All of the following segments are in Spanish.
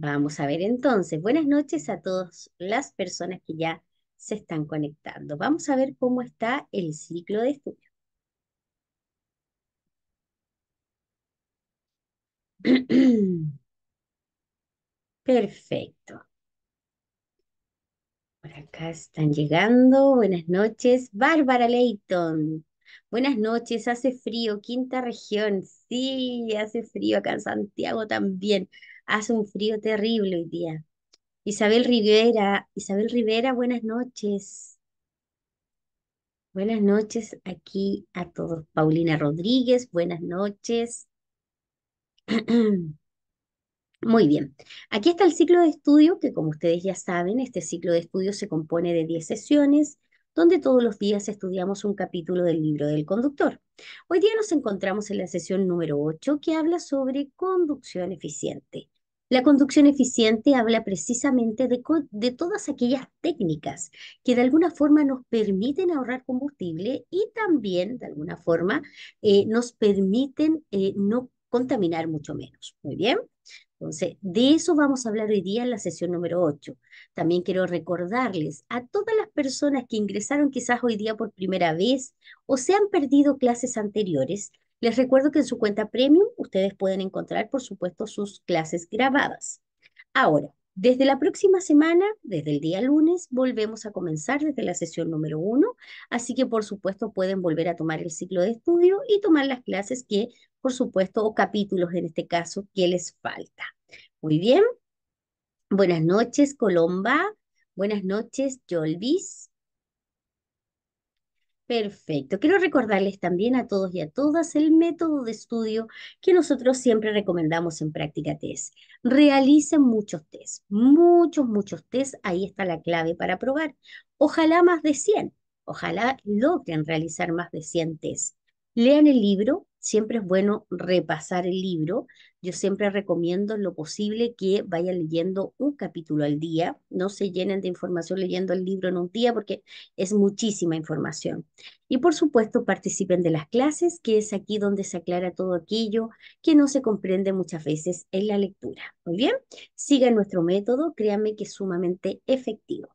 Vamos a ver entonces. Buenas noches a todas las personas que ya se están conectando. Vamos a ver cómo está el ciclo de estudio. Perfecto. Por acá están llegando. Buenas noches. Bárbara Leighton. Buenas noches, hace frío, quinta región. Sí, hace frío acá en Santiago también. Hace un frío terrible hoy día. Isabel Rivera, Isabel Rivera, buenas noches. Buenas noches aquí a todos. Paulina Rodríguez, buenas noches. Muy bien, aquí está el ciclo de estudio, que como ustedes ya saben, este ciclo de estudio se compone de 10 sesiones donde todos los días estudiamos un capítulo del libro del conductor. Hoy día nos encontramos en la sesión número 8 que habla sobre conducción eficiente. La conducción eficiente habla precisamente de, todas aquellas técnicas que de alguna forma nos permiten ahorrar combustible y también de alguna forma eh, nos permiten eh, no contaminar mucho menos. Muy bien. Entonces, de eso vamos a hablar hoy día en la sesión número 8. También quiero recordarles a todas las personas que ingresaron quizás hoy día por primera vez o se han perdido clases anteriores, les recuerdo que en su cuenta premium ustedes pueden encontrar, por supuesto, sus clases grabadas. Ahora, desde la próxima semana, desde el día lunes, volvemos a comenzar desde la sesión número uno, así que por supuesto pueden volver a tomar el ciclo de estudio y tomar las clases que, por supuesto, o capítulos en este caso, que les falta. Muy bien. Buenas noches, Colomba. Buenas noches, Yolvis. Perfecto. Quiero recordarles también a todos y a todas el método de estudio que nosotros siempre recomendamos en práctica test. Realicen muchos test, muchos, muchos test. Ahí está la clave para probar. Ojalá más de 100. Ojalá logren realizar más de 100 test. Lean el libro, siempre es bueno repasar el libro. Yo siempre recomiendo lo posible que vayan leyendo un capítulo al día. No se llenen de información leyendo el libro en un día porque es muchísima información. Y por supuesto participen de las clases, que es aquí donde se aclara todo aquello que no se comprende muchas veces en la lectura. Muy bien, sigan nuestro método, créanme que es sumamente efectivo.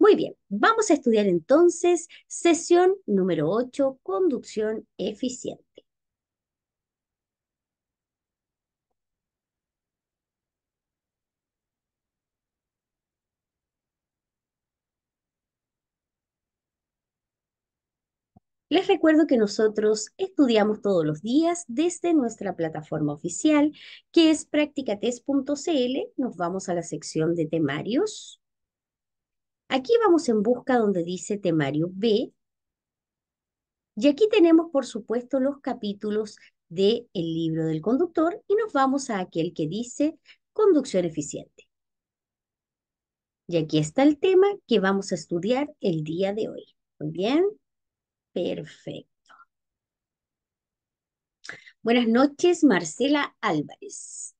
Muy bien, vamos a estudiar entonces sesión número 8, conducción eficiente. Les recuerdo que nosotros estudiamos todos los días desde nuestra plataforma oficial, que es practicates.cl. Nos vamos a la sección de temarios. Aquí vamos en busca donde dice temario B. Y aquí tenemos, por supuesto, los capítulos del el libro del conductor y nos vamos a aquel que dice conducción eficiente. Y aquí está el tema que vamos a estudiar el día de hoy. Muy bien. Perfecto. Buenas noches, Marcela Álvarez.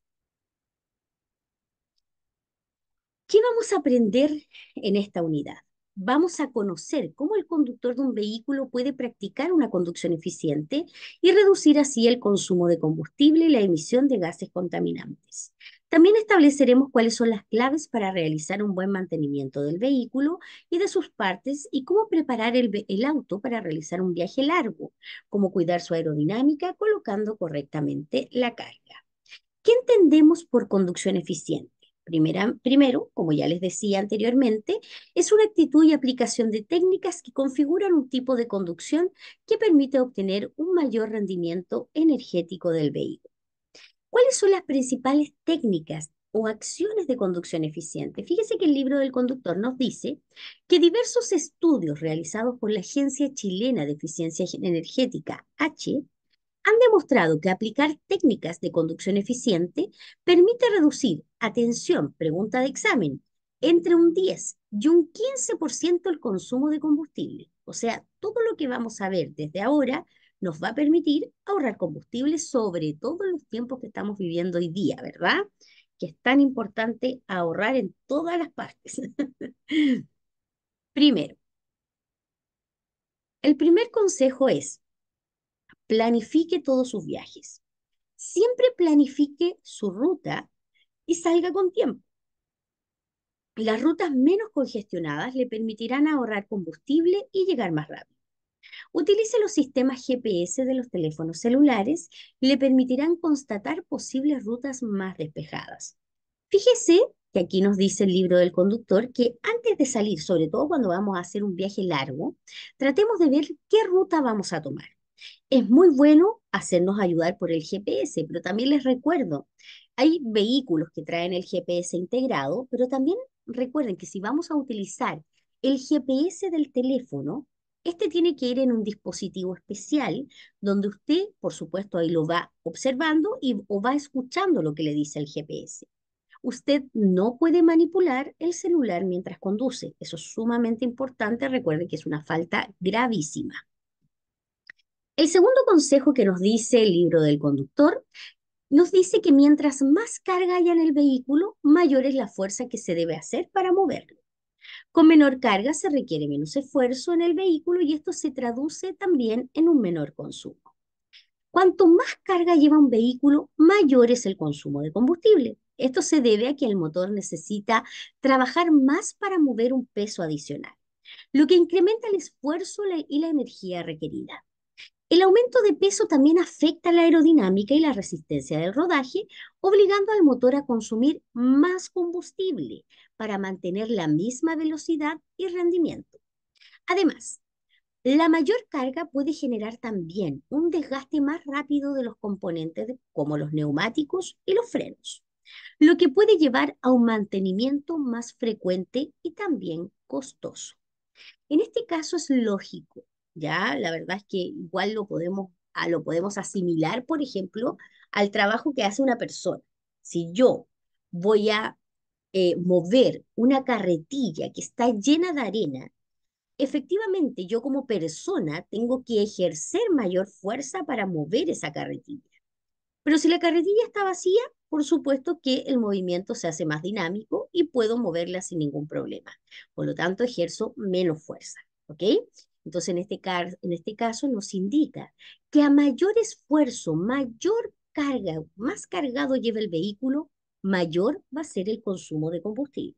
¿Qué vamos a aprender en esta unidad? Vamos a conocer cómo el conductor de un vehículo puede practicar una conducción eficiente y reducir así el consumo de combustible y la emisión de gases contaminantes. También estableceremos cuáles son las claves para realizar un buen mantenimiento del vehículo y de sus partes y cómo preparar el, auto para realizar un viaje largo, cómo cuidar su aerodinámica colocando correctamente la carga. ¿Qué entendemos por conducción eficiente? Primera, primero, como ya les decía anteriormente, es una actitud y aplicación de técnicas que configuran un tipo de conducción que permite obtener un mayor rendimiento energético del vehículo. ¿Cuáles son las principales técnicas o acciones de conducción eficiente? Fíjese que el libro del conductor nos dice que diversos estudios realizados por la Agencia Chilena de Eficiencia Energética, H, han demostrado que aplicar técnicas de conducción eficiente permite reducir, atención, pregunta de examen, entre un 10 y un 15% el consumo de combustible. O sea, todo lo que vamos a ver desde ahora nos va a permitir ahorrar combustible, sobre todo en los tiempos que estamos viviendo hoy día, ¿verdad? Que es tan importante ahorrar en todas las partes. Primero, el primer consejo es, planifique todos sus viajes. Siempre planifique su ruta y salga con tiempo. Las rutas menos congestionadas le permitirán ahorrar combustible y llegar más rápido. Utilice los sistemas GPS de los teléfonos celulares, y le permitirán constatar posibles rutas más despejadas. Fíjese que aquí nos dice el libro del conductor que antes de salir, sobre todo cuando vamos a hacer un viaje largo, tratemos de ver qué ruta vamos a tomar. Es muy bueno hacernos ayudar por el GPS, pero también les recuerdo, hay vehículos que traen el GPS integrado, pero también recuerden que si vamos a utilizar el GPS del teléfono, este tiene que ir en un dispositivo especial donde usted, por supuesto, ahí lo va observando y, o va escuchando lo que le dice el GPS. Usted no puede manipular el celular mientras conduce. Eso es sumamente importante. Recuerde que es una falta gravísima. El segundo consejo que nos dice el libro del conductor nos dice que mientras más carga haya en el vehículo, mayor es la fuerza que se debe hacer para moverlo. Con menor carga se requiere menos esfuerzo en el vehículo y esto se traduce también en un menor consumo. Cuanto más carga lleva un vehículo, mayor es el consumo de combustible. Esto se debe a que el motor necesita trabajar más para mover un peso adicional, lo que incrementa el esfuerzo y la energía requerida. El aumento de peso también afecta la aerodinámica y la resistencia del rodaje, obligando al motor a consumir más combustible para mantener la misma velocidad y rendimiento. Además, la mayor carga puede generar también un desgaste más rápido de los componentes como los neumáticos y los frenos, lo que puede llevar a un mantenimiento más frecuente y también costoso. En este caso es lógico ¿ya? La verdad es que igual lo podemos, lo podemos asimilar, por ejemplo, al trabajo que hace una persona. Si yo voy a eh, mover una carretilla que está llena de arena, efectivamente yo como persona tengo que ejercer mayor fuerza para mover esa carretilla. Pero si la carretilla está vacía, por supuesto que el movimiento se hace más dinámico y puedo moverla sin ningún problema. Por lo tanto, ejerzo menos fuerza. ¿Ok? Entonces, en este, en este caso nos indica que a mayor esfuerzo, mayor carga, más cargado lleva el vehículo, mayor va a ser el consumo de combustible.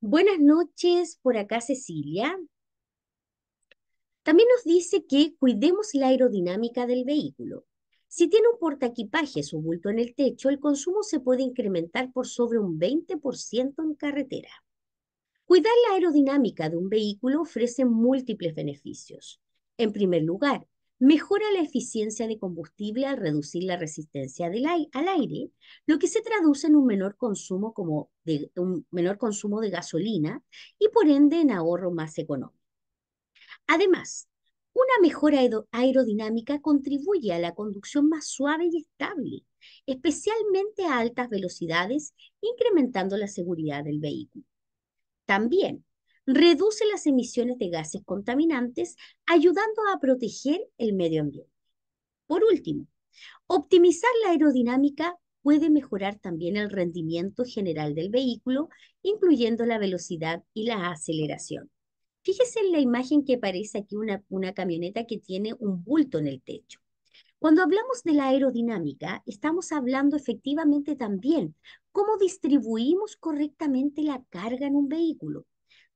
Buenas noches, por acá Cecilia. También nos dice que cuidemos la aerodinámica del vehículo. Si tiene un portaequipajes o bulto en el techo, el consumo se puede incrementar por sobre un 20% en carretera. Cuidar la aerodinámica de un vehículo ofrece múltiples beneficios. En primer lugar, mejora la eficiencia de combustible al reducir la resistencia al aire, lo que se traduce en un menor, consumo un menor consumo de gasolina y por ende en ahorro más económico. Además, una mejora aerodinámica contribuye a la conducción más suave y estable, especialmente a altas velocidades, incrementando la seguridad del vehículo. También reduce las emisiones de gases contaminantes, ayudando a proteger el medio ambiente. Por último, optimizar la aerodinámica puede mejorar también el rendimiento general del vehículo, incluyendo la velocidad y la aceleración. Fíjese en la imagen que parece aquí una, una camioneta que tiene un bulto en el techo. Cuando hablamos de la aerodinámica, estamos hablando efectivamente también cómo distribuimos correctamente la carga en un vehículo.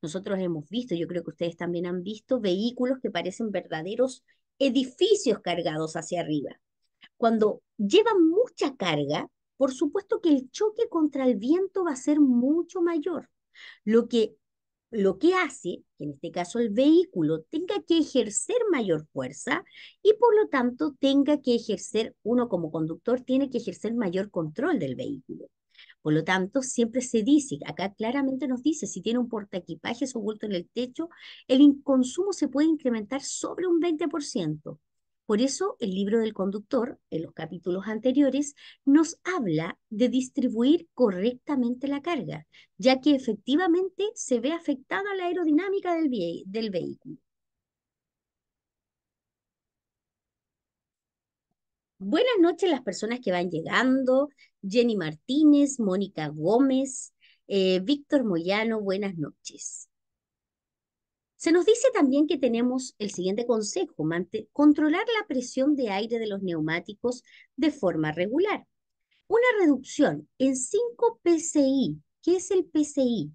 Nosotros hemos visto, yo creo que ustedes también han visto, vehículos que parecen verdaderos edificios cargados hacia arriba. Cuando llevan mucha carga, por supuesto que el choque contra el viento va a ser mucho mayor, lo que lo que hace que en este caso el vehículo tenga que ejercer mayor fuerza y por lo tanto tenga que ejercer, uno como conductor tiene que ejercer mayor control del vehículo. Por lo tanto, siempre se dice, acá claramente nos dice, si tiene un portaequipajes oculto en el techo, el consumo se puede incrementar sobre un 20%. Por eso el libro del conductor, en los capítulos anteriores, nos habla de distribuir correctamente la carga, ya que efectivamente se ve afectada la aerodinámica del, vehículo. Buenas noches las personas que van llegando, Jenny Martínez, Mónica Gómez, eh, Víctor Moyano, buenas noches. Se nos dice también que tenemos el siguiente consejo, controlar la presión de aire de los neumáticos de forma regular. Una reducción en 5 PSI, ¿qué es el PSI?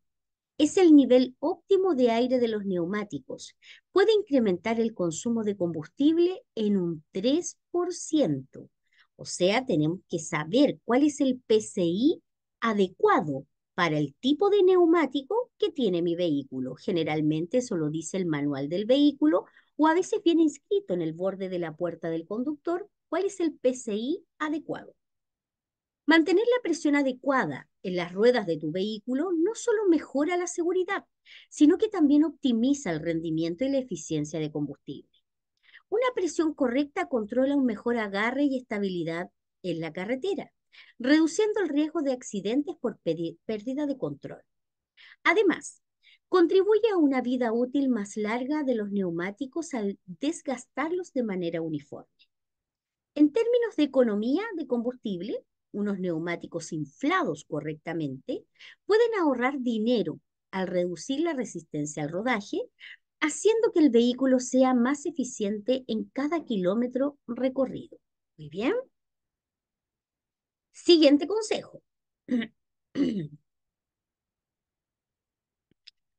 Es el nivel óptimo de aire de los neumáticos. Puede incrementar el consumo de combustible en un 3%. O sea, tenemos que saber cuál es el PSI adecuado para el tipo de neumático que tiene mi vehículo. Generalmente eso lo dice el manual del vehículo o a veces viene inscrito en el borde de la puerta del conductor cuál es el PCI adecuado. Mantener la presión adecuada en las ruedas de tu vehículo no solo mejora la seguridad, sino que también optimiza el rendimiento y la eficiencia de combustible. Una presión correcta controla un mejor agarre y estabilidad en la carretera reduciendo el riesgo de accidentes por pérdida de control. Además, contribuye a una vida útil más larga de los neumáticos al desgastarlos de manera uniforme. En términos de economía de combustible, unos neumáticos inflados correctamente pueden ahorrar dinero al reducir la resistencia al rodaje, haciendo que el vehículo sea más eficiente en cada kilómetro recorrido. Muy bien. Siguiente consejo.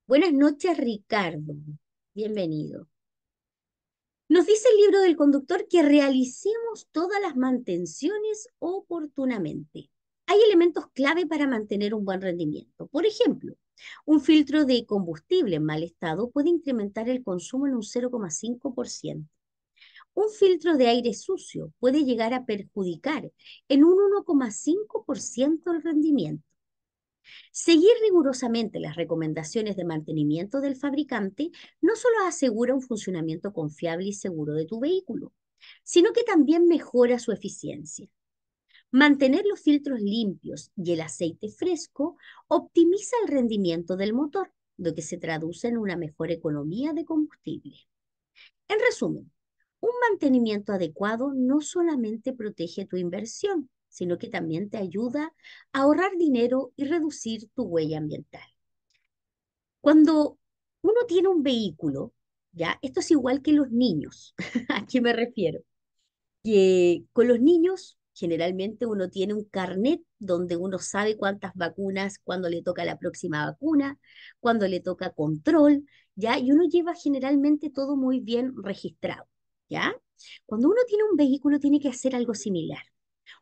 Buenas noches, Ricardo. Bienvenido. Nos dice el libro del conductor que realicemos todas las mantenciones oportunamente. Hay elementos clave para mantener un buen rendimiento. Por ejemplo, un filtro de combustible en mal estado puede incrementar el consumo en un 0,5%. Un filtro de aire sucio puede llegar a perjudicar en un 1,5% el rendimiento. Seguir rigurosamente las recomendaciones de mantenimiento del fabricante no solo asegura un funcionamiento confiable y seguro de tu vehículo, sino que también mejora su eficiencia. Mantener los filtros limpios y el aceite fresco optimiza el rendimiento del motor, lo que se traduce en una mejor economía de combustible. En resumen, un mantenimiento adecuado no solamente protege tu inversión, sino que también te ayuda a ahorrar dinero y reducir tu huella ambiental. Cuando uno tiene un vehículo, ya, esto es igual que los niños. ¿A qué me refiero? Que con los niños generalmente uno tiene un carnet donde uno sabe cuántas vacunas, cuándo le toca la próxima vacuna, cuándo le toca control, ¿ya? Y uno lleva generalmente todo muy bien registrado. Cuando uno tiene un vehículo tiene que hacer algo similar.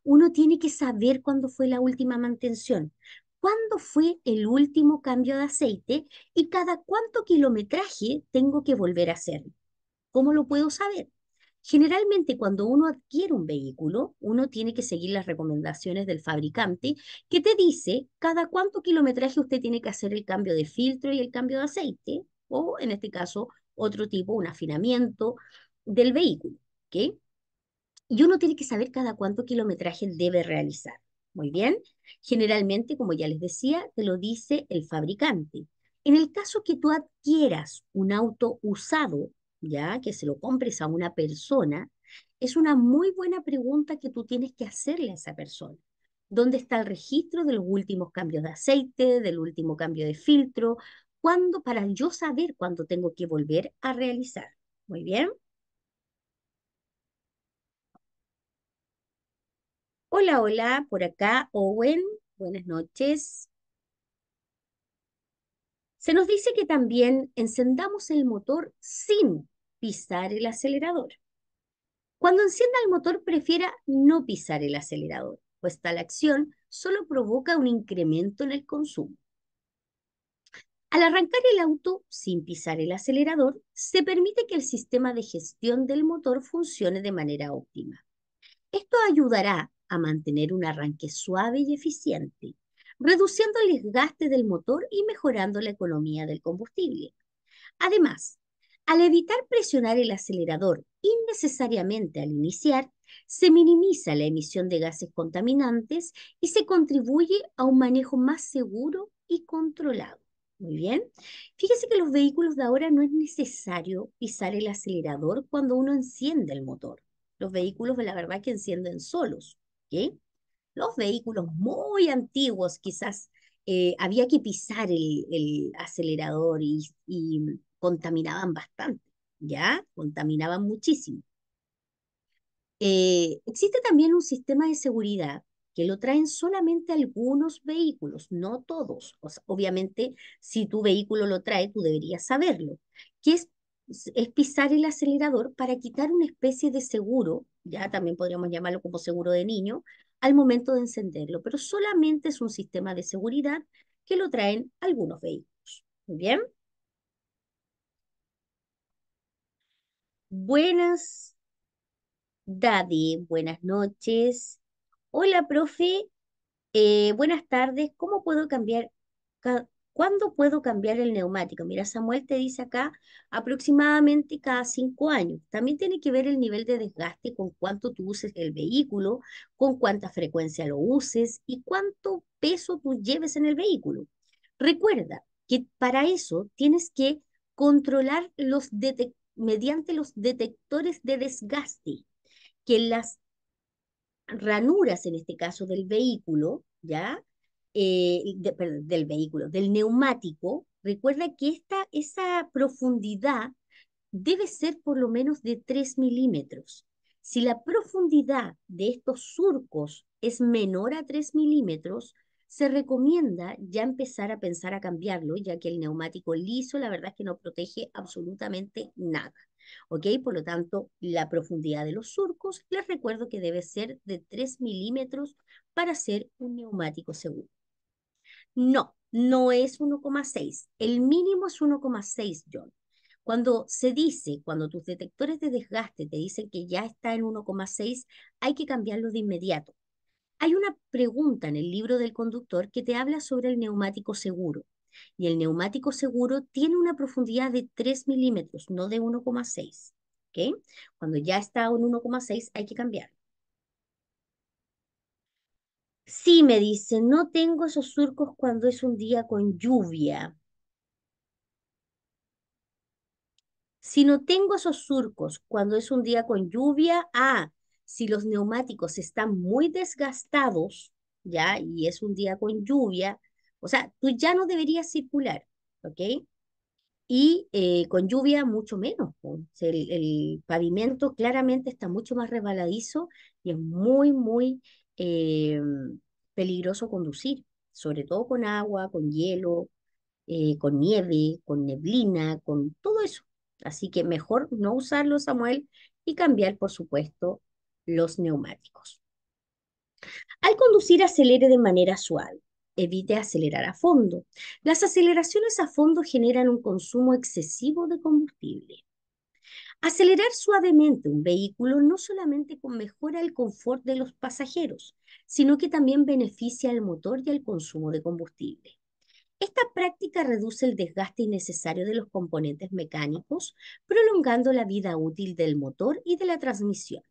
Uno tiene que saber cuándo fue la última mantención, cuándo fue el último cambio de aceite y cada cuánto kilometraje tengo que volver a hacerlo. ¿Cómo lo puedo saber? Generalmente cuando uno adquiere un vehículo, uno tiene que seguir las recomendaciones del fabricante que te dice cada cuánto kilometraje usted tiene que hacer el cambio de filtro y el cambio de aceite, o en este caso otro tipo, un afinamiento, del vehículo. ¿ok? Y uno tiene que saber cada cuánto kilometraje debe realizar. Muy bien. Generalmente, como ya les decía, te lo dice el fabricante. En el caso que tú adquieras un auto usado, ya que se lo compres a una persona, es una muy buena pregunta que tú tienes que hacerle a esa persona. ¿Dónde está el registro de los últimos cambios de aceite, del último cambio de filtro? ¿Cuándo? Para yo saber cuándo tengo que volver a realizar. Muy bien. Hola, hola, por acá Owen, buenas noches. Se nos dice que también encendamos el motor sin pisar el acelerador. Cuando encienda el motor, prefiera no pisar el acelerador, pues tal acción solo provoca un incremento en el consumo. Al arrancar el auto sin pisar el acelerador, se permite que el sistema de gestión del motor funcione de manera óptima. Esto ayudará a mantener un arranque suave y eficiente, reduciendo el desgaste del motor y mejorando la economía del combustible. Además, al evitar presionar el acelerador innecesariamente al iniciar, se minimiza la emisión de gases contaminantes y se contribuye a un manejo más seguro y controlado. Muy bien. Fíjese que los vehículos de ahora no es necesario pisar el acelerador cuando uno enciende el motor. Los vehículos, de la verdad, que encienden solos. Los vehículos muy antiguos quizás eh, había que pisar el, acelerador y, contaminaban bastante, ¿ya? Contaminaban muchísimo. Eh, existe también un sistema de seguridad que lo traen solamente algunos vehículos, no todos. obviamente, si tu vehículo lo trae, tú deberías saberlo, que es es pisar el acelerador para quitar una especie de seguro, ya también podríamos llamarlo como seguro de niño, al momento de encenderlo, pero solamente es un sistema de seguridad que lo traen algunos vehículos. bien? Buenas, Daddy, buenas noches. Hola, profe, eh, buenas tardes. ¿Cómo puedo cambiar, ¿Cuándo puedo cambiar el neumático? Mira, Samuel te dice acá aproximadamente cada cinco años. También tiene que ver el nivel de desgaste con cuánto tú uses el vehículo, con cuánta frecuencia lo uses y cuánto peso tú lleves en el vehículo. Recuerda que para eso tienes que controlar los mediante los detectores de desgaste, que las ranuras, en este caso del vehículo, ¿ya? Eh, del vehículo, del neumático, recuerda que esta, esa profundidad debe ser por lo menos de 3 milímetros. Si la profundidad de estos surcos es menor a 3 milímetros, se recomienda ya empezar a pensar a cambiarlo, ya que el neumático liso la verdad es que no protege absolutamente nada. Por lo tanto, la profundidad de los surcos, les recuerdo que debe ser de 3 milímetros para ser un neumático seguro. No, no es 1,6. El mínimo es 1,6 John. Cuando se dice, cuando tus detectores de desgaste te dicen que ya está en 1,6, hay que cambiarlo de inmediato. Hay una pregunta en el libro del conductor que te habla sobre el neumático seguro. Y el neumático seguro tiene una profundidad de 3 milímetros, no de 1,6. Cuando ya está en 1,6 hay que cambiarlo. Sí, me dice, no tengo esos surcos cuando es un día con lluvia. Si no tengo esos surcos cuando es un día con lluvia, ah, si los neumáticos están muy desgastados, ya, y es un día con lluvia, o sea, tú ya no deberías circular, ¿ok? Y eh, con lluvia mucho menos. El, pavimento claramente está mucho más resbaladizo y es muy, muy Em, peligroso conducir, sobre todo con agua, con hielo, eh, con nieve, con neblina, con todo eso. Así que mejor no usarlo, Samuel, y cambiar, por supuesto, los neumáticos. Al conducir, acelere de manera suave. Evite acelerar a fondo. Las aceleraciones a fondo generan un consumo excesivo de combustible. Acelerar suavemente un vehículo no solamente mejora el confort de los pasajeros, sino que también beneficia al motor y al consumo de combustible. Esta práctica reduce el desgaste innecesario de los componentes mecánicos, prolongando la vida útil del motor y de la transmisión.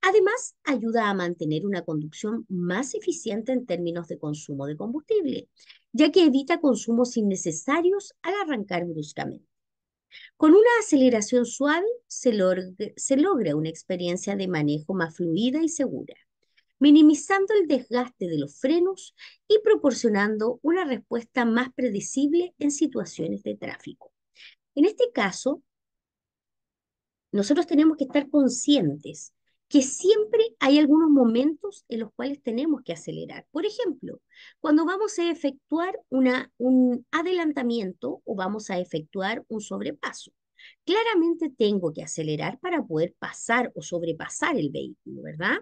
Además, ayuda a mantener una conducción más eficiente en términos de consumo de combustible, ya que evita consumos innecesarios al arrancar bruscamente. Con una aceleración suave se, logra una experiencia de manejo más fluida y segura, minimizando el desgaste de los frenos y proporcionando una respuesta más predecible en situaciones de tráfico. En este caso, nosotros tenemos que estar conscientes que siempre hay algunos momentos en los cuales tenemos que acelerar. Por ejemplo, cuando vamos a efectuar un adelantamiento o vamos a efectuar un sobrepaso. Claramente tengo que acelerar para poder pasar o sobrepasar el vehículo, ¿verdad?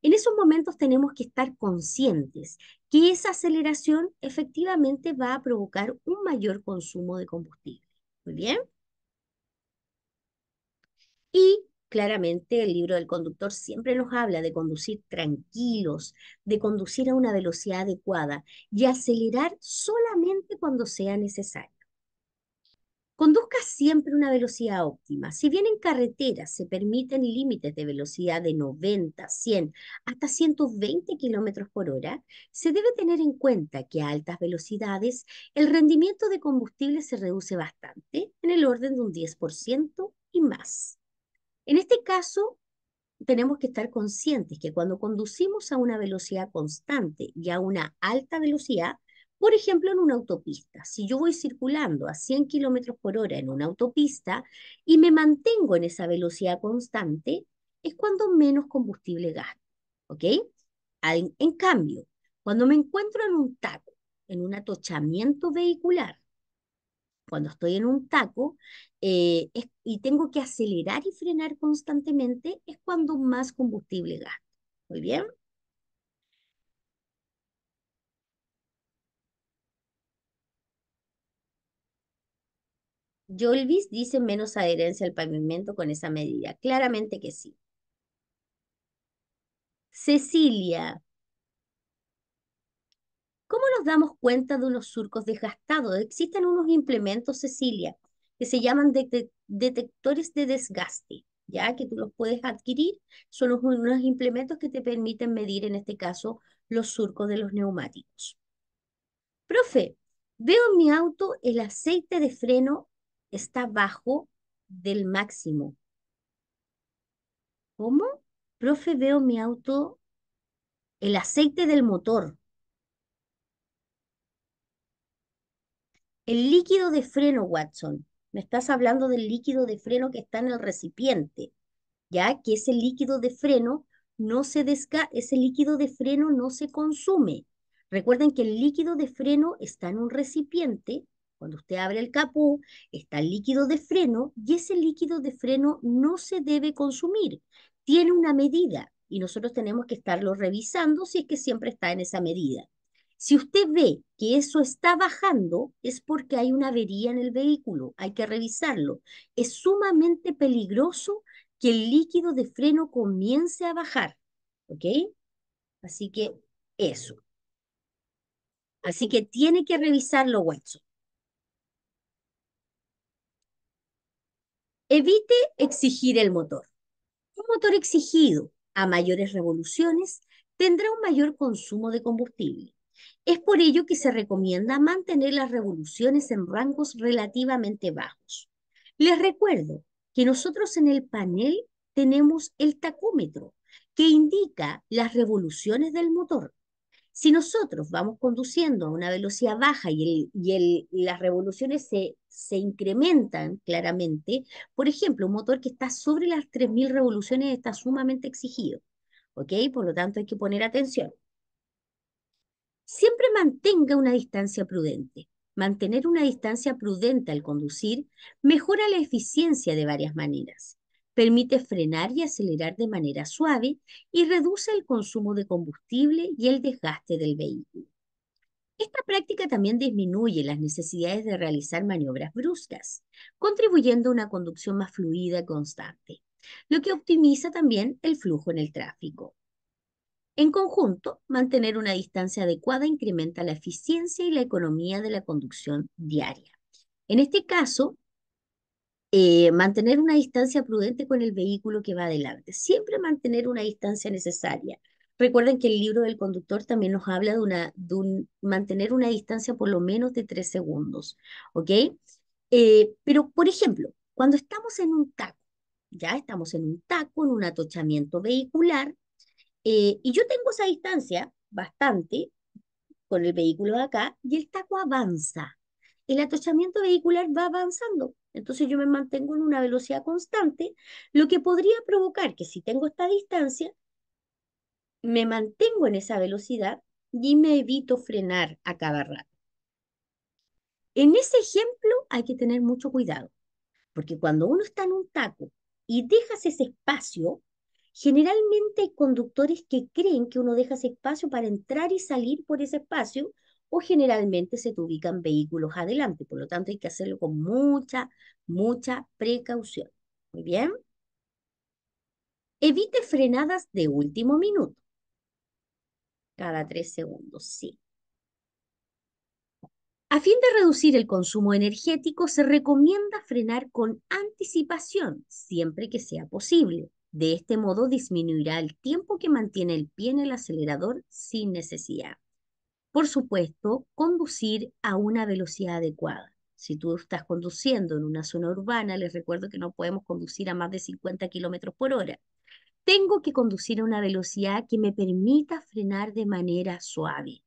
En esos momentos tenemos que estar conscientes que esa aceleración efectivamente va a provocar un mayor consumo de combustible. ¿Muy bien? Y Claramente el libro del conductor siempre nos habla de conducir tranquilos, de conducir a una velocidad adecuada y acelerar solamente cuando sea necesario. Conduzca siempre una velocidad óptima. Si bien en carreteras se permiten límites de velocidad de 90, 100, hasta 120 kilómetros por hora, se debe tener en cuenta que a altas velocidades el rendimiento de combustible se reduce bastante, en el orden de un 10% y más. En este caso, tenemos que estar conscientes que cuando conducimos a una velocidad constante y a una alta velocidad, por ejemplo, en una autopista, si yo voy circulando a 100 kilómetros por hora en una autopista y me mantengo en esa velocidad constante, es cuando menos combustible gasto. ¿Ok? en cambio, cuando me encuentro en un taco, en un atochamiento vehicular, cuando estoy en un taco eh, y tengo que acelerar y frenar constantemente, es cuando más combustible gasto. Muy bien. Jolvis dice menos adherencia al pavimento con esa medida. Claramente que sí. Cecilia, ¿Cómo nos damos cuenta de unos surcos desgastados? Existen unos implementos, Cecilia, que se llaman detectores de desgaste, ya que tú los puedes adquirir. Son unos implementos que te permiten medir, en este caso, los surcos de los neumáticos. Profe, veo en mi auto el aceite de freno está bajo del máximo. ¿Cómo? Profe, veo en mi auto el aceite del motor El líquido de freno, Watson. Me estás hablando del líquido de freno que está en el recipiente, ya que ese líquido de freno no se desca ese líquido de freno no se consume. Recuerden que el líquido de freno está en un recipiente. Cuando usted abre el capú está el líquido de freno y ese líquido de freno no se debe consumir. Tiene una medida y nosotros tenemos que estarlo revisando si es que siempre está en esa medida. Si usted ve que eso está bajando, es porque hay una avería en el vehículo, hay que revisarlo. Es sumamente peligroso que el líquido de freno comience a bajar, ¿ok? Así que eso. Así que tiene que revisarlo, Watson. Evite exigir el motor. Un motor exigido a mayores revoluciones tendrá un mayor consumo de combustible. Es por ello que se recomienda mantener las revoluciones en rangos relativamente bajos. Les recuerdo que nosotros en el panel tenemos el tacómetro que indica las revoluciones del motor. Si nosotros vamos conduciendo a una velocidad baja y, las revoluciones se, se, incrementan claramente, por ejemplo, un motor que está sobre las 3.000 revoluciones está sumamente exigido, Por lo tanto, hay que poner atención siempre mantenga una distancia prudente. Mantener una distancia prudente al conducir mejora la eficiencia de varias maneras. Permite frenar y acelerar de manera suave y reduce el consumo de combustible y el desgaste del vehículo. Esta práctica también disminuye las necesidades de realizar maniobras bruscas, contribuyendo a una conducción más fluida y constante, lo que optimiza también el flujo en el tráfico. En conjunto, mantener una distancia adecuada incrementa la eficiencia y la economía de la conducción diaria. En este caso, eh, mantener una distancia prudente con el vehículo que va adelante. Siempre mantener una distancia necesaria. Recuerden que el libro del conductor también nos habla de, una, de mantener una distancia por lo menos de tres segundos, ¿ok? Eh, pero, por ejemplo, cuando estamos en un taco, ya estamos en un taco, en un atochamiento vehicular, eh, y yo tengo esa distancia bastante con el vehículo de acá y el taco avanza. El atochamiento vehicular va avanzando. Entonces yo me mantengo en una velocidad constante, lo que podría provocar que si tengo esta distancia, me mantengo en esa velocidad y me evito frenar a cada rato. En ese ejemplo hay que tener mucho cuidado, porque cuando uno está en un taco y dejas ese espacio, Generalmente hay conductores que creen que uno deja ese espacio para entrar y salir por ese espacio o generalmente se te ubican vehículos adelante, por lo tanto hay que hacerlo con mucha, mucha precaución. Muy bien. Evite frenadas de último minuto. Cada tres segundos, sí. A fin de reducir el consumo energético, se recomienda frenar con anticipación, siempre que sea posible. De este modo disminuirá el tiempo que mantiene el pie en el acelerador sin necesidad. Por supuesto, conducir a una velocidad adecuada. Si tú estás conduciendo en una zona urbana, les recuerdo que no podemos conducir a más de 50 kilómetros por hora. Tengo que conducir a una velocidad que me permita frenar de manera suave.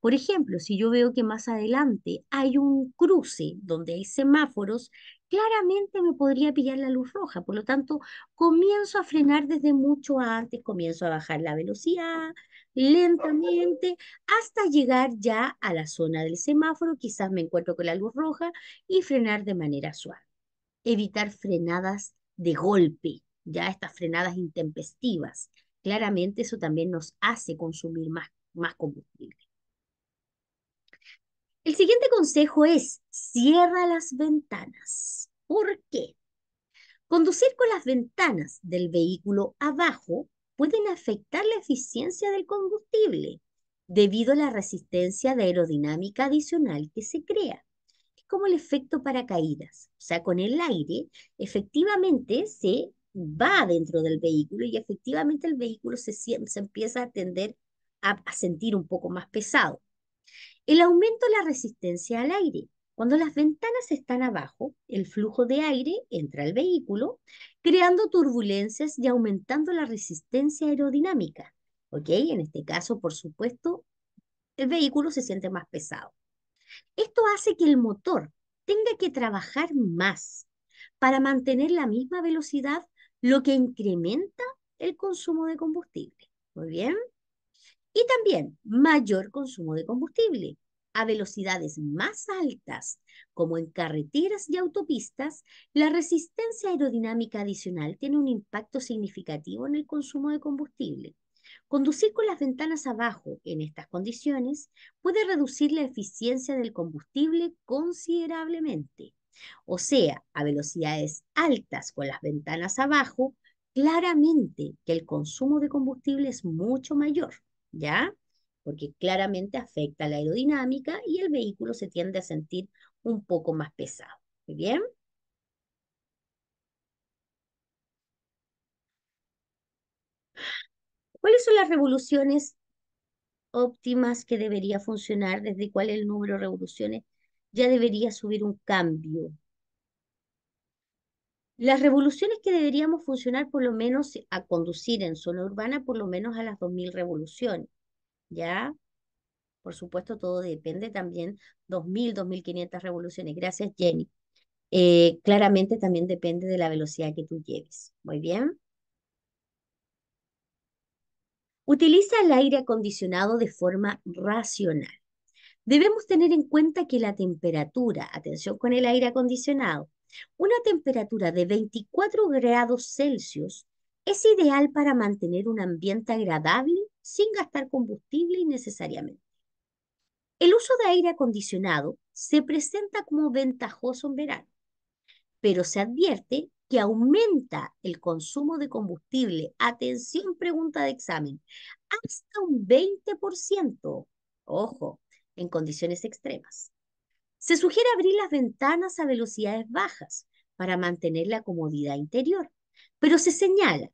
Por ejemplo, si yo veo que más adelante hay un cruce donde hay semáforos, claramente me podría pillar la luz roja. Por lo tanto, comienzo a frenar desde mucho antes, comienzo a bajar la velocidad lentamente hasta llegar ya a la zona del semáforo, quizás me encuentro con la luz roja y frenar de manera suave. Evitar frenadas de golpe, ya estas frenadas intempestivas. Claramente eso también nos hace consumir más, más combustible. El siguiente consejo es, cierra las ventanas. ¿Por qué? Conducir con las ventanas del vehículo abajo pueden afectar la eficiencia del combustible debido a la resistencia de aerodinámica adicional que se crea. Es como el efecto paracaídas, o sea, con el aire efectivamente se va dentro del vehículo y efectivamente el vehículo se, se empieza a tender a sentir un poco más pesado. El aumento de la resistencia al aire. Cuando las ventanas están abajo, el flujo de aire entra al vehículo, creando turbulencias y aumentando la resistencia aerodinámica. ¿Ok? En este caso, por supuesto, el vehículo se siente más pesado. Esto hace que el motor tenga que trabajar más para mantener la misma velocidad, lo que incrementa el consumo de combustible. Muy bien. Y también mayor consumo de combustible a velocidades más altas, como en carreteras y autopistas, la resistencia aerodinámica adicional tiene un impacto significativo en el consumo de combustible. Conducir con las ventanas abajo en estas condiciones puede reducir la eficiencia del combustible considerablemente. O sea, a velocidades altas con las ventanas abajo, claramente que el consumo de combustible es mucho mayor. ¿ya? Porque claramente afecta la aerodinámica y el vehículo se tiende a sentir un poco más pesado. bien? ¿Cuáles son las revoluciones óptimas que debería funcionar? ¿Desde cuál es el número de revoluciones ya debería subir un cambio? Las revoluciones que deberíamos funcionar por lo menos a conducir en zona urbana por lo menos a las 2.000 revoluciones, ¿ya? Por supuesto, todo depende también, 2.000, 2.500 revoluciones. Gracias, Jenny. Eh, claramente también depende de la velocidad que tú lleves. Muy bien. Utiliza el aire acondicionado de forma racional. Debemos tener en cuenta que la temperatura, atención con el aire acondicionado, una temperatura de 24 grados Celsius es ideal para mantener un ambiente agradable sin gastar combustible innecesariamente. El uso de aire acondicionado se presenta como ventajoso en verano, pero se advierte que aumenta el consumo de combustible, atención pregunta de examen, hasta un 20%, ojo, en condiciones extremas. Se sugiere abrir las ventanas a velocidades bajas para mantener la comodidad interior, pero se señala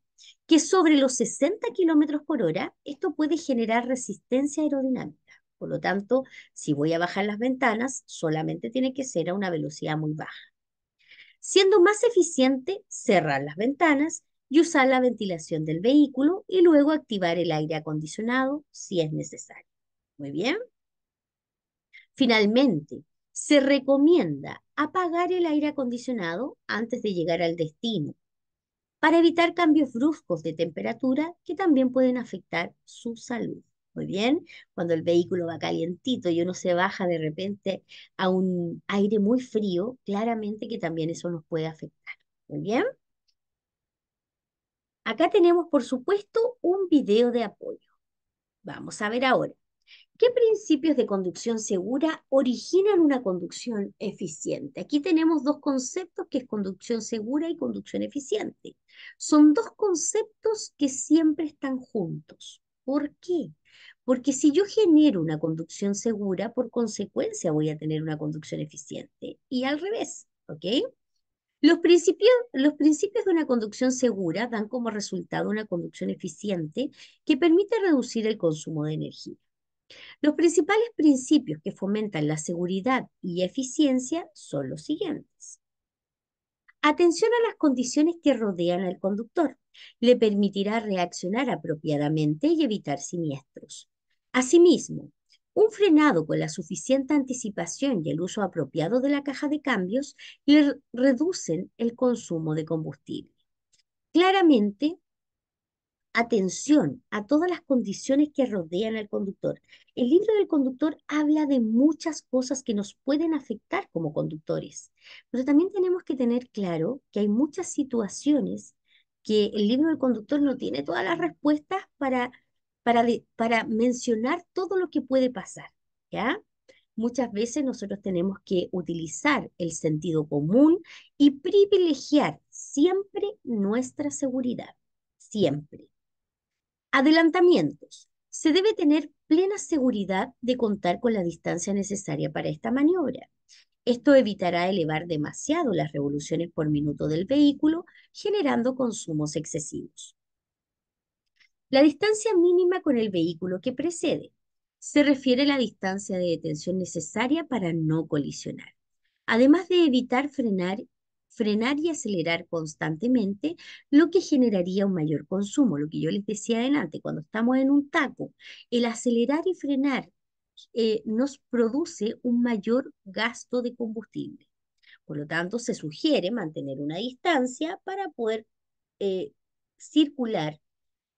que sobre los 60 kilómetros por hora esto puede generar resistencia aerodinámica. Por lo tanto, si voy a bajar las ventanas, solamente tiene que ser a una velocidad muy baja. Siendo más eficiente cerrar las ventanas y usar la ventilación del vehículo y luego activar el aire acondicionado si es necesario. Muy bien. Finalmente, se recomienda apagar el aire acondicionado antes de llegar al destino para evitar cambios bruscos de temperatura que también pueden afectar su salud. Muy bien, cuando el vehículo va calientito y uno se baja de repente a un aire muy frío, claramente que también eso nos puede afectar. Muy bien. Acá tenemos, por supuesto, un video de apoyo. Vamos a ver ahora. ¿Qué principios de conducción segura originan una conducción eficiente? Aquí tenemos dos conceptos que es conducción segura y conducción eficiente. Son dos conceptos que siempre están juntos. ¿Por qué? Porque si yo genero una conducción segura, por consecuencia voy a tener una conducción eficiente. Y al revés, ¿ok? Los principios, los principios de una conducción segura dan como resultado una conducción eficiente que permite reducir el consumo de energía. Los principales principios que fomentan la seguridad y eficiencia son los siguientes. Atención a las condiciones que rodean al conductor. Le permitirá reaccionar apropiadamente y evitar siniestros. Asimismo, un frenado con la suficiente anticipación y el uso apropiado de la caja de cambios le reducen el consumo de combustible. Claramente, atención a todas las condiciones que rodean al conductor. El libro del conductor habla de muchas cosas que nos pueden afectar como conductores, pero también tenemos que tener claro que hay muchas situaciones que el libro del conductor no tiene todas las respuestas para, para, para mencionar todo lo que puede pasar, ¿ya? Muchas veces nosotros tenemos que utilizar el sentido común y privilegiar siempre nuestra seguridad, siempre. Adelantamientos. Se debe tener plena seguridad de contar con la distancia necesaria para esta maniobra. Esto evitará elevar demasiado las revoluciones por minuto del vehículo, generando consumos excesivos. La distancia mínima con el vehículo que precede. Se refiere a la distancia de detención necesaria para no colisionar, además de evitar frenar frenar y acelerar constantemente, lo que generaría un mayor consumo, lo que yo les decía adelante, cuando estamos en un taco, el acelerar y frenar eh, nos produce un mayor gasto de combustible. Por lo tanto, se sugiere mantener una distancia para poder eh, circular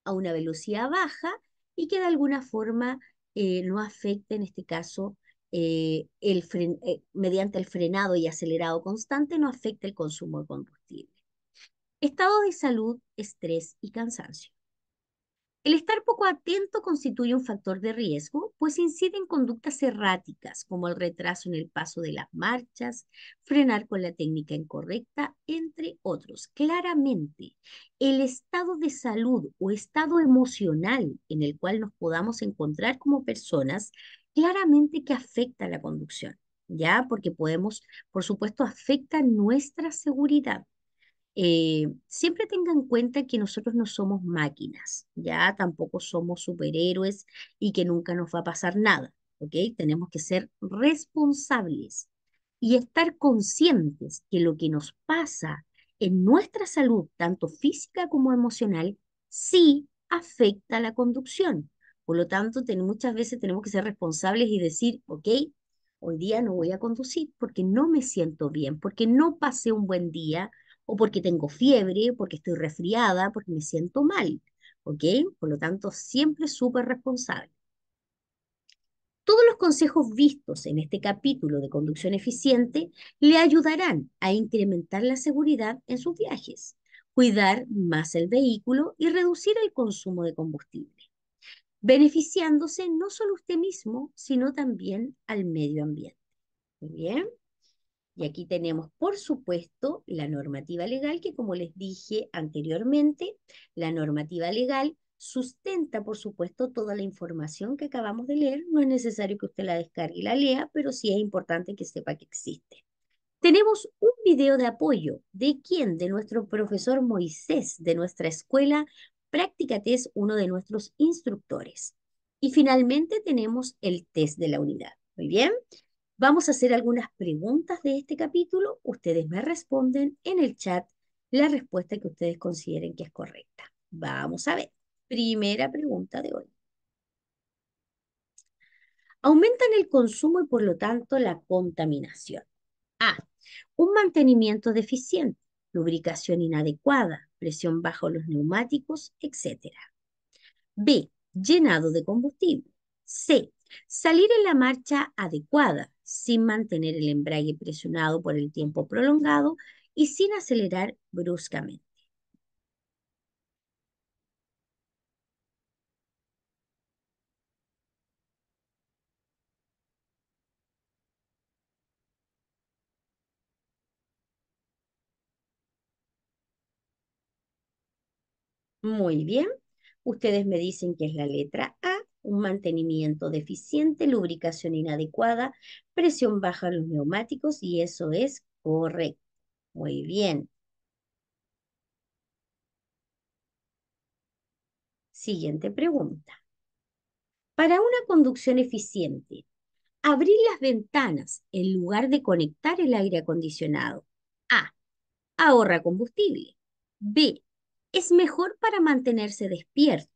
a una velocidad baja y que de alguna forma eh, no afecte en este caso eh, el eh, mediante el frenado y acelerado constante no afecta el consumo de combustible. Estado de salud, estrés y cansancio. El estar poco atento constituye un factor de riesgo, pues incide en conductas erráticas como el retraso en el paso de las marchas, frenar con la técnica incorrecta, entre otros. Claramente, el estado de salud o estado emocional en el cual nos podamos encontrar como personas claramente que afecta la conducción, ¿ya? Porque podemos, por supuesto, afecta nuestra seguridad. Eh, siempre tenga en cuenta que nosotros no somos máquinas, ¿ya? Tampoco somos superhéroes y que nunca nos va a pasar nada, ¿ok? Tenemos que ser responsables y estar conscientes que lo que nos pasa en nuestra salud, tanto física como emocional, sí afecta la conducción. Por lo tanto, muchas veces tenemos que ser responsables y decir, ok, hoy día no voy a conducir porque no me siento bien, porque no pasé un buen día o porque tengo fiebre, porque estoy resfriada, porque me siento mal. ¿Ok? Por lo tanto, siempre súper responsable. Todos los consejos vistos en este capítulo de conducción eficiente le ayudarán a incrementar la seguridad en sus viajes, cuidar más el vehículo y reducir el consumo de combustible beneficiándose no solo usted mismo, sino también al medio ambiente. Muy bien. Y aquí tenemos, por supuesto, la normativa legal, que como les dije anteriormente, la normativa legal sustenta, por supuesto, toda la información que acabamos de leer. No es necesario que usted la descargue y la lea, pero sí es importante que sepa que existe. Tenemos un video de apoyo de quién, de nuestro profesor Moisés, de nuestra escuela Práctica es uno de nuestros instructores. Y finalmente tenemos el test de la unidad. Muy bien. Vamos a hacer algunas preguntas de este capítulo. Ustedes me responden en el chat la respuesta que ustedes consideren que es correcta. Vamos a ver. Primera pregunta de hoy. Aumentan el consumo y por lo tanto la contaminación. A. Un mantenimiento deficiente lubricación inadecuada, presión bajo los neumáticos, etc. B. Llenado de combustible. C. Salir en la marcha adecuada, sin mantener el embrague presionado por el tiempo prolongado y sin acelerar bruscamente. Muy bien. Ustedes me dicen que es la letra A, un mantenimiento deficiente, lubricación inadecuada, presión baja en los neumáticos y eso es correcto. Muy bien. Siguiente pregunta. Para una conducción eficiente, abrir las ventanas en lugar de conectar el aire acondicionado. A. Ahorra combustible. B es mejor para mantenerse despierto.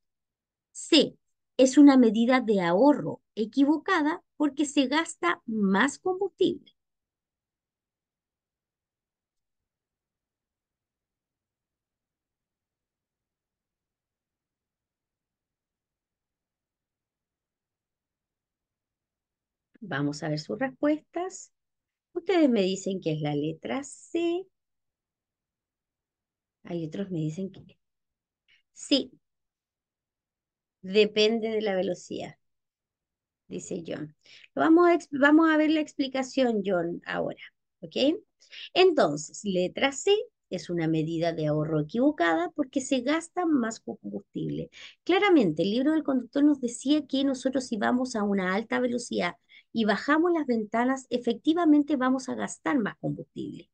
C. Es una medida de ahorro equivocada porque se gasta más combustible. Vamos a ver sus respuestas. Ustedes me dicen que es la letra C hay otros me dicen que sí. Depende de la velocidad, dice John. Vamos a, vamos a ver la explicación, John, ahora. ¿Ok? Entonces, letra C es una medida de ahorro equivocada porque se gasta más combustible. Claramente, el libro del conductor nos decía que nosotros si vamos a una alta velocidad y bajamos las ventanas, efectivamente vamos a gastar más combustible.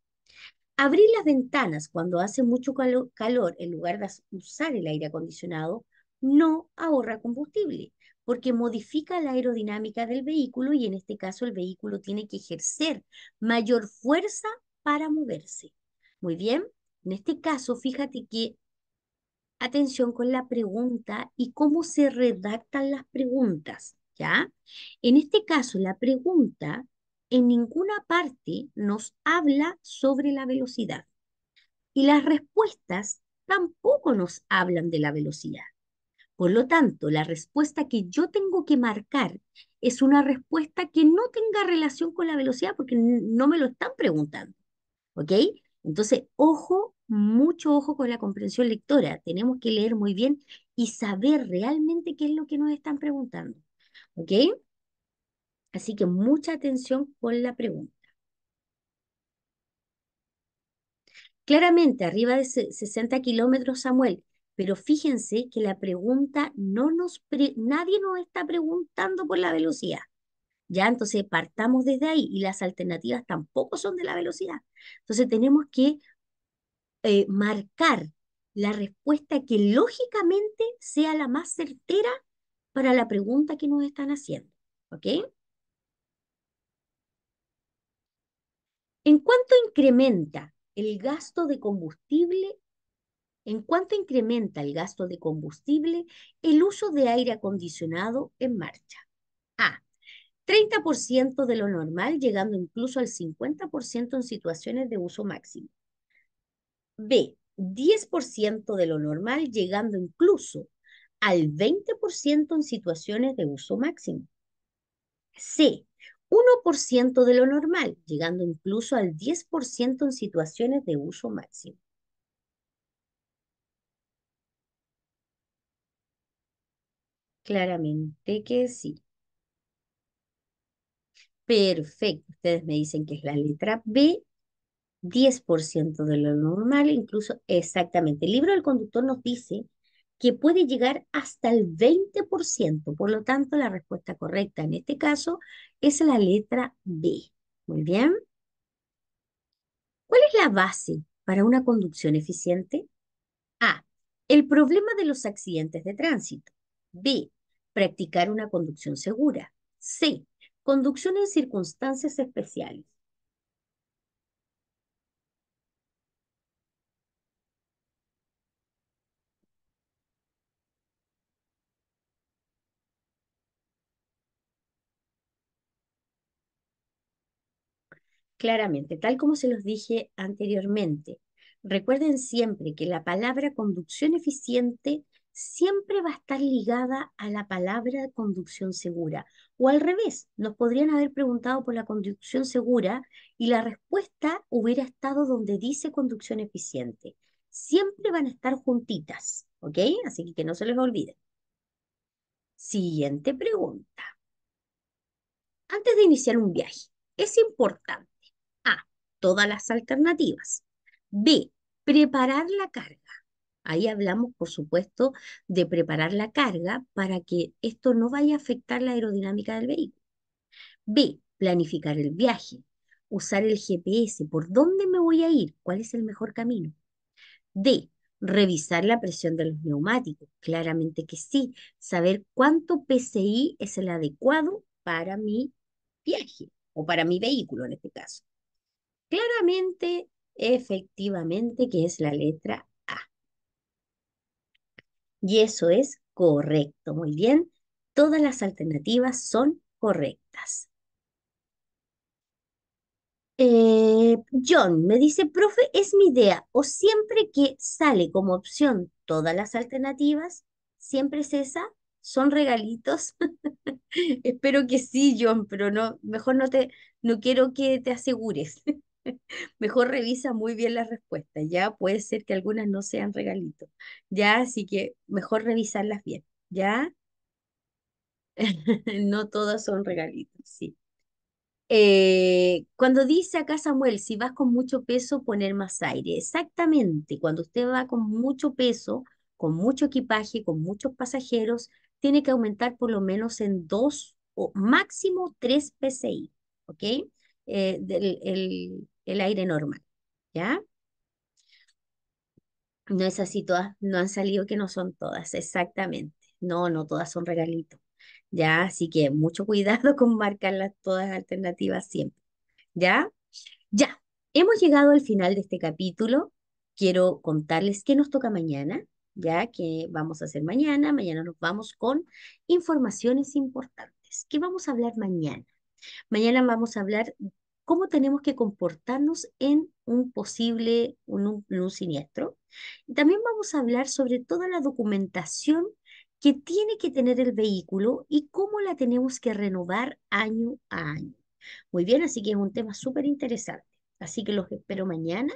Abrir las ventanas cuando hace mucho calor en lugar de usar el aire acondicionado no ahorra combustible porque modifica la aerodinámica del vehículo y en este caso el vehículo tiene que ejercer mayor fuerza para moverse. Muy bien, en este caso fíjate que atención con la pregunta y cómo se redactan las preguntas, ¿ya? En este caso la pregunta en ninguna parte nos habla sobre la velocidad. Y las respuestas tampoco nos hablan de la velocidad. Por lo tanto, la respuesta que yo tengo que marcar es una respuesta que no tenga relación con la velocidad porque no me lo están preguntando. ¿Ok? Entonces, ojo, mucho ojo con la comprensión lectora. Tenemos que leer muy bien y saber realmente qué es lo que nos están preguntando. ¿Ok? Así que mucha atención con la pregunta. Claramente, arriba de 60 kilómetros, Samuel, pero fíjense que la pregunta no nos, nadie nos está preguntando por la velocidad. Ya, entonces partamos desde ahí y las alternativas tampoco son de la velocidad. Entonces tenemos que eh, marcar la respuesta que lógicamente sea la más certera para la pregunta que nos están haciendo. ¿Ok? ¿En cuánto incrementa el gasto de combustible? ¿En cuánto incrementa el gasto de combustible el uso de aire acondicionado en marcha? A. 30% de lo normal, llegando incluso al 50% en situaciones de uso máximo. B. 10% de lo normal, llegando incluso al 20% en situaciones de uso máximo. C. 1% de lo normal, llegando incluso al 10% en situaciones de uso máximo. Claramente que sí. Perfecto. Ustedes me dicen que es la letra B, 10% de lo normal, incluso exactamente. El libro del conductor nos dice que puede llegar hasta el 20%. Por lo tanto, la respuesta correcta en este caso es la letra B. Muy bien. ¿Cuál es la base para una conducción eficiente? A. El problema de los accidentes de tránsito. B. Practicar una conducción segura. C. Conducción en circunstancias especiales. claramente, tal como se los dije anteriormente. Recuerden siempre que la palabra conducción eficiente siempre va a estar ligada a la palabra conducción segura. O al revés, nos podrían haber preguntado por la conducción segura y la respuesta hubiera estado donde dice conducción eficiente. Siempre van a estar juntitas, ¿ok? Así que, no se les olvide. Siguiente pregunta. Antes de iniciar un viaje, es importante todas las alternativas. B, preparar la carga. Ahí hablamos, por supuesto, de preparar la carga para que esto no vaya a afectar la aerodinámica del vehículo. B, planificar el viaje, usar el GPS, por dónde me voy a ir, cuál es el mejor camino. D, revisar la presión de los neumáticos, claramente que sí, saber cuánto PCI es el adecuado para mi viaje o para mi vehículo en este caso claramente, efectivamente, que es la letra A. Y eso es correcto. Muy bien. Todas las alternativas son correctas. Eh, John me dice, profe, es mi idea, o siempre que sale como opción todas las alternativas, siempre es esa, son regalitos. Espero que sí, John, pero no, mejor no te, no quiero que te asegures. Mejor revisa muy bien las respuestas, ¿ya? Puede ser que algunas no sean regalitos, ¿ya? Así que mejor revisarlas bien, ¿ya? no todas son regalitos, sí. Eh, cuando dice acá Samuel, si vas con mucho peso, poner más aire. Exactamente, cuando usted va con mucho peso, con mucho equipaje, con muchos pasajeros, tiene que aumentar por lo menos en dos o máximo tres PCI, ¿ok? Eh, del, el, el aire normal, ¿ya? No es así, todas no han salido que no son todas, exactamente. No, no todas son regalitos, ¿ya? Así que mucho cuidado con marcarlas todas alternativas siempre, ¿ya? Ya, hemos llegado al final de este capítulo. Quiero contarles qué nos toca mañana, ya que vamos a hacer mañana. Mañana nos vamos con informaciones importantes. ¿Qué vamos a hablar mañana? Mañana vamos a hablar cómo tenemos que comportarnos en un posible, un, un siniestro. también vamos a hablar sobre toda la documentación que tiene que tener el vehículo y cómo la tenemos que renovar año a año. Muy bien, así que es un tema súper interesante. Así que los espero mañana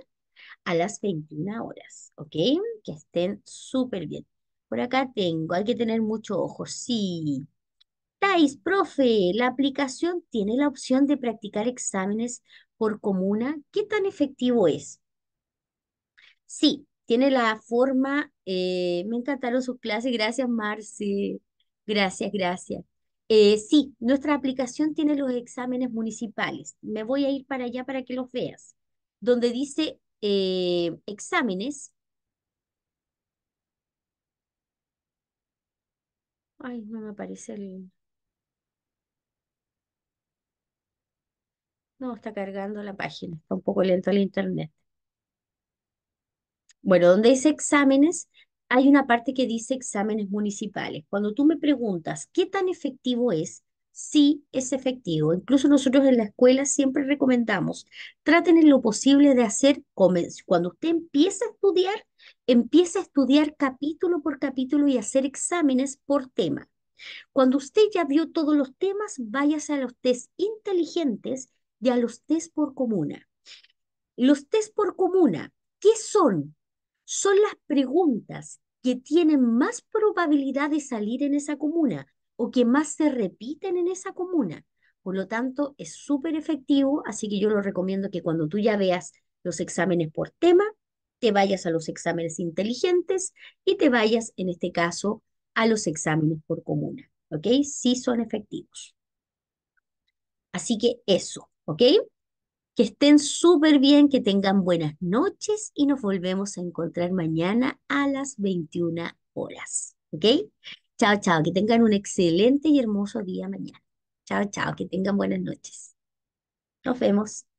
a las 21 horas, ¿ok? Que estén súper bien. Por acá tengo, hay que tener mucho ojo, sí. Tais, profe? La aplicación tiene la opción de practicar exámenes por comuna. ¿Qué tan efectivo es? Sí, tiene la forma, eh, me encantaron sus clases, gracias Marce, gracias, gracias. Eh, sí, nuestra aplicación tiene los exámenes municipales. Me voy a ir para allá para que los veas. Donde dice eh, exámenes. Ay, no me aparece el... No, está cargando la página, está un poco lento el internet. Bueno, donde dice exámenes, hay una parte que dice exámenes municipales. Cuando tú me preguntas qué tan efectivo es, sí es efectivo. Incluso nosotros en la escuela siempre recomendamos, traten en lo posible de hacer, cuando usted empieza a estudiar, empieza a estudiar capítulo por capítulo y hacer exámenes por tema. Cuando usted ya vio todos los temas, váyase a los test inteligentes de a los test por comuna. Los test por comuna, ¿qué son? Son las preguntas que tienen más probabilidad de salir en esa comuna o que más se repiten en esa comuna. Por lo tanto, es súper efectivo, así que yo lo recomiendo que cuando tú ya veas los exámenes por tema, te vayas a los exámenes inteligentes y te vayas, en este caso, a los exámenes por comuna. ¿Ok? Sí son efectivos. Así que eso. ¿Ok? Que estén súper bien, que tengan buenas noches y nos volvemos a encontrar mañana a las 21 horas. ¿Ok? Chao, chao. Que tengan un excelente y hermoso día mañana. Chao, chao. Que tengan buenas noches. Nos vemos.